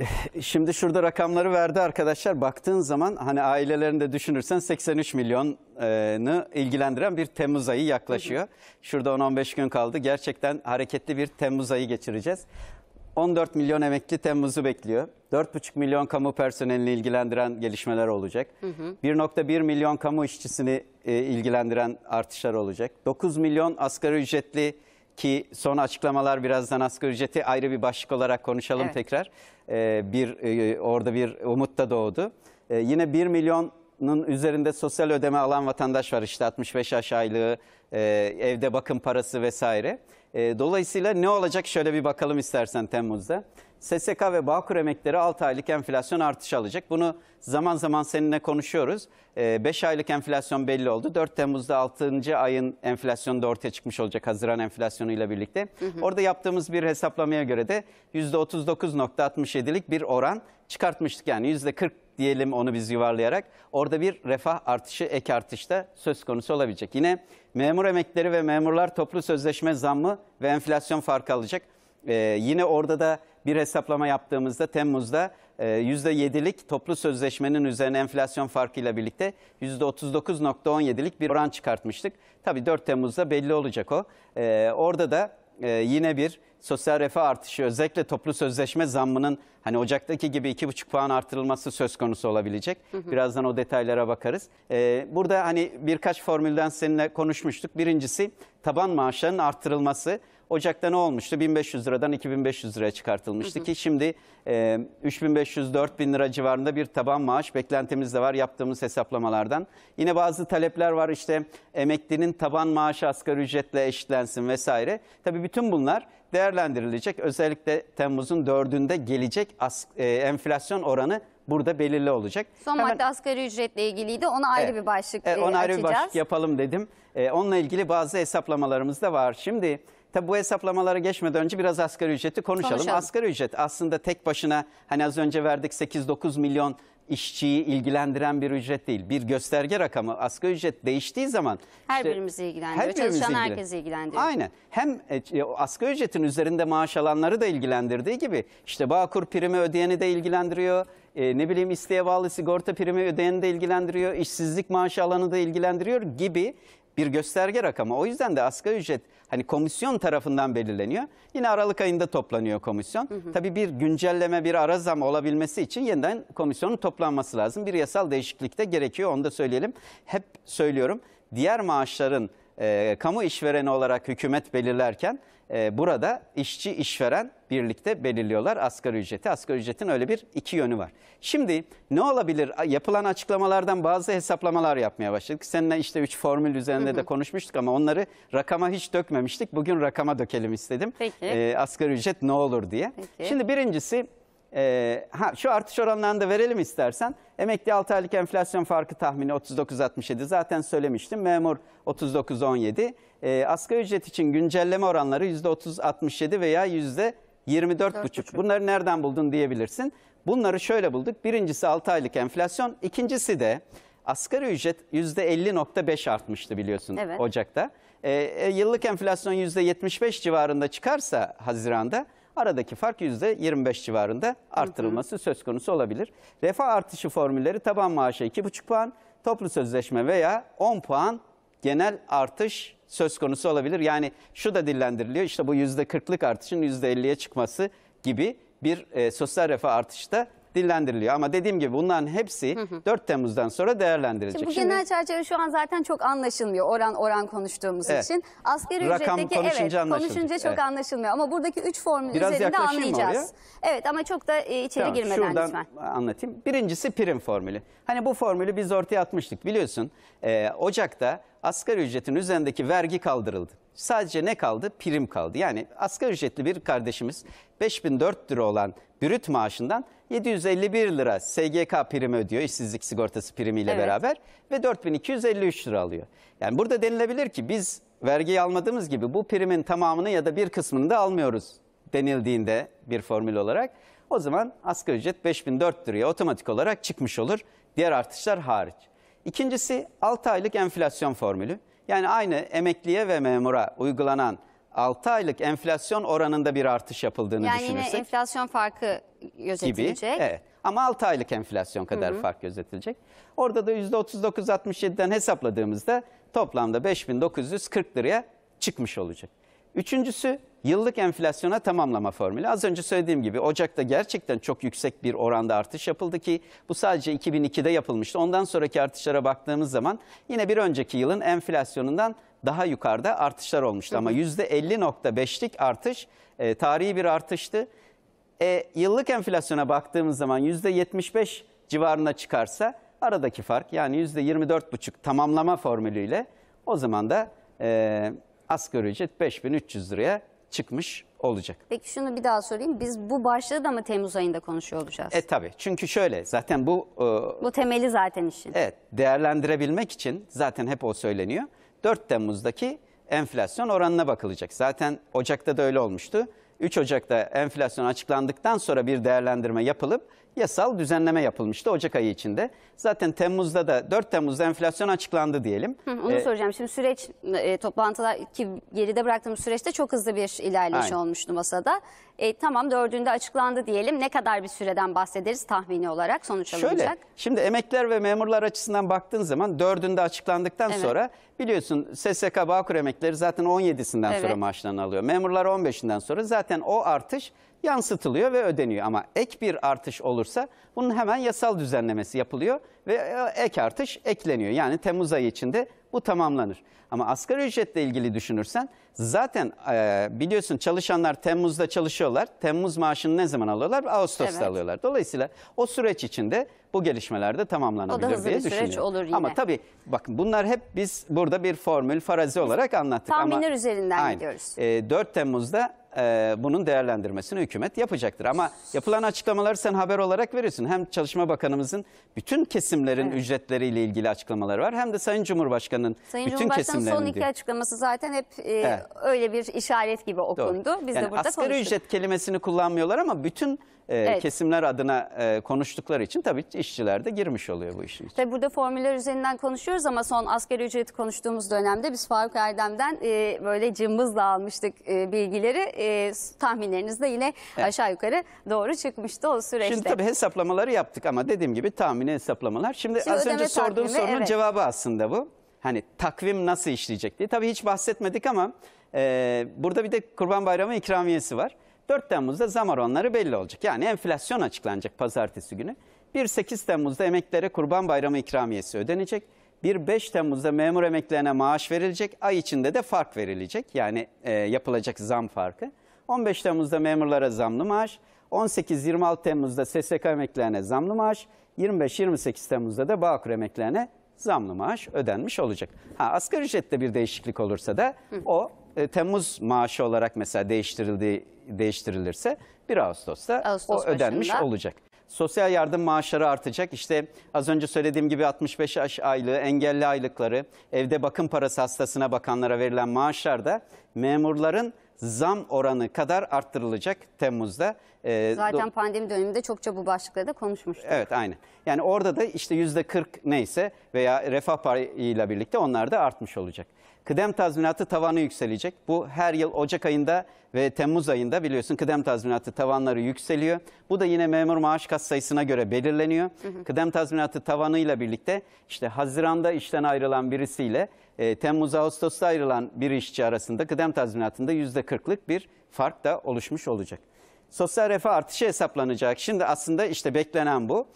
Şimdi şurada rakamları verdi arkadaşlar. Baktığın zaman hani ailelerinde düşünürsen 83 milyonu ilgilendiren bir Temmuz ayı yaklaşıyor. Şurada 10-15 gün kaldı. Gerçekten hareketli bir Temmuz ayı geçireceğiz. 14 milyon emekli Temmuz'u bekliyor. 4,5 milyon kamu personelini ilgilendiren gelişmeler olacak. 1,1 milyon kamu işçisini e, ilgilendiren artışlar olacak. 9 milyon asgari ücretli ki son açıklamalar birazdan asgari ücreti ayrı bir başlık olarak konuşalım evet. tekrar. Ee, bir e, Orada bir umut da doğdu. Ee, yine 1 milyon bunun üzerinde sosyal ödeme alan vatandaş var işte 65 yaş aylığı, e, evde bakım parası vesaire. E, dolayısıyla ne olacak şöyle bir bakalım istersen Temmuz'da. SSK ve Bağkur emekleri 6 aylık enflasyon artış alacak. Bunu zaman zaman seninle konuşuyoruz. E, 5 aylık enflasyon belli oldu. 4 Temmuz'da 6. ayın enflasyonu da ortaya çıkmış olacak Haziran enflasyonu ile birlikte. Hı hı. Orada yaptığımız bir hesaplamaya göre de %39.67'lik bir oran çıkartmıştık. Yani %40 diyelim onu biz yuvarlayarak orada bir refah artışı ek artışta söz konusu olabilecek. Yine memur emekleri ve memurlar toplu sözleşme zammı ve enflasyon farkı alacak. Ee, yine orada da bir hesaplama yaptığımızda Temmuz'da e, %7'lik toplu sözleşmenin üzerine enflasyon farkıyla birlikte %39.17'lik bir oran çıkartmıştık. Tabii 4 Temmuz'da belli olacak o. Ee, orada da e, yine bir sosyal refah artışı özellikle toplu sözleşme zammının hani Ocak'taki gibi 2,5 puan artırılması söz konusu olabilecek. Hı hı. Birazdan o detaylara bakarız. Ee, burada hani birkaç formülden seninle konuşmuştuk. Birincisi taban maaşların artırılması. Ocak'ta ne olmuştu? 1500 liradan 2500 liraya çıkartılmıştı hı hı. ki şimdi e, 3500-4000 lira civarında bir taban maaş beklentimiz de var yaptığımız hesaplamalardan. Yine bazı talepler var işte emeklinin taban maaşı asgari ücretle eşitlensin vesaire. Tabii bütün bunlar değerlendirilecek. Özellikle Temmuz'un 4'ünde gelecek as, e, enflasyon oranı burada belirli olacak. Son Hemen, madde asgari ücretle ilgiliydi. Ona ayrı e, bir başlık e, e Ona açacağız. ayrı bir başlık yapalım dedim. E, onunla ilgili bazı hesaplamalarımız da var. Şimdi... Tabi bu hesaplamalara geçmeden önce biraz asgari ücreti konuşalım. konuşalım. Asgari ücret aslında tek başına hani az önce verdik 8-9 milyon işçiyi ilgilendiren bir ücret değil. Bir gösterge rakamı asgari ücret değiştiği zaman her işte, birimizi ilgilendiriyor. Her birimizi Çalışan ilgilendiriyor. herkesi ilgilendiriyor. Aynen. Hem e, e asgari ücretin üzerinde maaş alanları da ilgilendirdiği gibi işte Bağkur primi ödeyeni de ilgilendiriyor. E, ne bileyim isteğe bağlı sigorta primi ödeyeni de ilgilendiriyor. işsizlik maaşı alanı da ilgilendiriyor gibi bir gösterge rakamı. O yüzden de asgari ücret hani komisyon tarafından belirleniyor. Yine Aralık ayında toplanıyor komisyon. Hı hı. Tabii bir güncelleme, bir ara zam olabilmesi için yeniden komisyonun toplanması lazım. Bir yasal değişiklik de gerekiyor onu da söyleyelim. Hep söylüyorum diğer maaşların e, kamu işvereni olarak hükümet belirlerken ee, burada işçi işveren birlikte belirliyorlar asgari ücreti. Asgari ücretin öyle bir iki yönü var. Şimdi ne olabilir? Yapılan açıklamalardan bazı hesaplamalar yapmaya başladık. Seninle işte üç formül üzerinde hı hı. de konuşmuştuk ama onları rakama hiç dökmemiştik. Bugün rakama dökelim istedim. Peki. E, asgari ücret ne olur diye. Peki. Şimdi birincisi e, ha, şu artış oranlarını da verelim istersen. Emekli 6 aylık enflasyon farkı tahmini 39.67 zaten söylemiştim. Memur 39.17. E, ee, asgari ücret için güncelleme oranları %30.67 veya %24.5. Bunları nereden buldun diyebilirsin. Bunları şöyle bulduk. Birincisi 6 aylık enflasyon. İkincisi de asgari ücret %50.5 artmıştı biliyorsun evet. Ocak'ta. Ee, e, yıllık enflasyon %75 civarında çıkarsa Haziran'da... Aradaki fark %25 civarında artırılması söz konusu olabilir. Refah artışı formülleri taban maaşa 2,5 puan, toplu sözleşme veya 10 puan genel artış söz konusu olabilir. Yani şu da dillendiriliyor işte bu %40'lık artışın %50'ye çıkması gibi bir e, sosyal refah artışı da dillendiriliyor. Ama dediğim gibi bunların hepsi hı hı. 4 Temmuz'dan sonra değerlendirilecek. Şimdi bu genel çerçeve şu an zaten çok anlaşılmıyor oran oran konuştuğumuz evet. için. Asgari Rakam ücretteki konuşunca evet konuşunca çok evet. anlaşılmıyor. Ama buradaki 3 formül Biraz üzerinde anlayacağız. Evet ama çok da e, içeri tamam, girmeden şuradan lütfen. anlatayım. Birincisi prim formülü. Hani bu formülü biz ortaya atmıştık biliyorsun. E, Ocak'ta asgari ücretin üzerindeki vergi kaldırıldı. Sadece ne kaldı? Prim kaldı. Yani asgari ücretli bir kardeşimiz 5004 lira olan brüt maaşından 751 lira SGK primi ödüyor işsizlik sigortası primiyle evet. beraber ve 4253 lira alıyor. Yani burada denilebilir ki biz vergiyi almadığımız gibi bu primin tamamını ya da bir kısmını da almıyoruz denildiğinde bir formül olarak. O zaman asgari ücret 5004 liraya otomatik olarak çıkmış olur. Diğer artışlar hariç. İkincisi 6 aylık enflasyon formülü. Yani aynı emekliye ve memura uygulanan 6 aylık enflasyon oranında bir artış yapıldığını yani düşünürsek. Yani enflasyon farkı gözetilecek. Gibi, evet. Ama 6 aylık enflasyon kadar hı hı. fark gözetilecek. Orada da %39.67'den hesapladığımızda toplamda 5940 liraya çıkmış olacak. Üçüncüsü yıllık enflasyona tamamlama formülü. Az önce söylediğim gibi Ocak'ta gerçekten çok yüksek bir oranda artış yapıldı ki bu sadece 2002'de yapılmıştı. Ondan sonraki artışlara baktığımız zaman yine bir önceki yılın enflasyonundan daha yukarıda artışlar olmuştu. Hı hı. Ama %50.5'lik artış e, tarihi bir artıştı. E, yıllık enflasyona baktığımız zaman %75 civarına çıkarsa aradaki fark yani %24.5 tamamlama formülüyle o zaman da e, asgari ücret 5300 liraya çıkmış olacak. Peki şunu bir daha sorayım. Biz bu başlığı da mı Temmuz ayında konuşuyor olacağız? E tabii. Çünkü şöyle zaten bu... E, bu temeli zaten işin. Evet. Değerlendirebilmek için zaten hep o söyleniyor. 4 Temmuz'daki enflasyon oranına bakılacak. Zaten Ocak'ta da öyle olmuştu. 3 Ocak'ta enflasyon açıklandıktan sonra bir değerlendirme yapılıp yasal düzenleme yapılmıştı Ocak ayı içinde. Zaten Temmuz'da da 4 Temmuz'da enflasyon açıklandı diyelim. Hı, onu ee, soracağım. Şimdi süreç e, toplantılar ki geride bıraktığımız süreçte çok hızlı bir ilerleyiş aynen. olmuştu masada. E, tamam dördünde açıklandı diyelim. Ne kadar bir süreden bahsederiz tahmini olarak sonuç alınacak? Şöyle şimdi emekler ve memurlar açısından baktığın zaman dördünde açıklandıktan Evet. sonra biliyorsun SSK Bağkur emekleri zaten 17'sinden Evet. sonra maaşlarını alıyor. Memurlar 15'inden sonra zaten o artış yansıtılıyor ve ödeniyor. Ama ek bir artış olursa bunun hemen yasal düzenlemesi yapılıyor ve e, ek artış ekleniyor. Yani Temmuz ayı içinde bu tamamlanır. Ama asgari ücretle ilgili düşünürsen zaten e, biliyorsun çalışanlar Temmuz'da çalışıyorlar. Temmuz maaşını ne zaman alıyorlar? Ağustos'ta evet. alıyorlar. Dolayısıyla o süreç içinde bu gelişmelerde tamamlanabilir diye düşünüyorum. O da hızlı bir süreç olur yine. Ama tabii bakın bunlar hep biz burada bir formül, farazi olarak anlattık. Tahminler ama, üzerinden aynen. gidiyoruz. E, ee, 4 Temmuz'da e, bunun değerlendirmesini hükümet yapacaktır. Ama yapılan açıklamaları sen haber olarak veriyorsun. Hem Çalışma Bakanımızın bütün kesimlerin evet. ücretleriyle ilgili açıklamaları var. Hem de Sayın Cumhurbaşkanı'nın Sayın bütün Sayın kesimlerin. son iki diyor. açıklaması zaten hep e, evet. öyle bir işaret gibi okundu. Doğru. Biz yani de burada asgari konuştuk. ücret kelimesini kullanmıyorlar ama bütün e, evet. kesimler adına e, konuştukları için tabii işçiler de girmiş oluyor bu işin. Tabii burada formüller üzerinden konuşuyoruz ama son asgari ücreti konuştuğumuz dönemde biz Faruk Erdem'den e, böyle cımbızla almıştık e, bilgileri. E, tahminleriniz de yine evet. aşağı yukarı doğru çıkmıştı o süreçte. Şimdi tabii hesaplamaları yaptık ama dediğim gibi tahmini hesaplamalar. Şimdi, Şimdi az önce sorduğum takvimi, sorunun evet. cevabı aslında bu. Hani takvim nasıl işleyecek diye. Tabii hiç bahsetmedik ama e, burada bir de Kurban Bayramı ikramiyesi var. 4 Temmuz'da zam oranları belli olacak. Yani enflasyon açıklanacak pazartesi günü. 1-8 Temmuz'da emeklilere kurban bayramı ikramiyesi ödenecek. 1-5 Temmuz'da memur emeklilerine maaş verilecek. Ay içinde de fark verilecek. Yani e, yapılacak zam farkı. 15 Temmuz'da memurlara zamlı maaş. 18-26 Temmuz'da SSK emeklilerine zamlı maaş. 25-28 Temmuz'da da Bağkur emeklilerine zamlı maaş ödenmiş olacak. Ha, asgari ücrette bir değişiklik olursa da o e, Temmuz maaşı olarak mesela değiştirildi değiştirilirse 1 Ağustos'ta Ağustos o ödenmiş olacak. Sosyal yardım maaşları artacak. İşte az önce söylediğim gibi 65 yaş aylığı, engelli aylıkları, evde bakım parası hastasına bakanlara verilen maaşlar da memurların zam oranı kadar arttırılacak Temmuz'da. E, Zaten pandemi döneminde çokça bu başlıkları da konuşmuştuk. Evet aynı. Yani orada da işte yüzde 40 neyse veya refah payıyla birlikte onlar da artmış olacak. Kıdem tazminatı tavanı yükselecek. Bu her yıl Ocak ayında ve Temmuz ayında biliyorsun kıdem tazminatı tavanları yükseliyor. Bu da yine memur maaş kas sayısına göre belirleniyor. Hı hı. Kıdem tazminatı tavanıyla birlikte işte Haziran'da işten ayrılan birisiyle e, Temmuz-Ağustos'ta ayrılan bir işçi arasında kıdem tazminatında %40'lık bir fark da oluşmuş olacak sosyal refah artışı hesaplanacak. Şimdi aslında işte beklenen bu.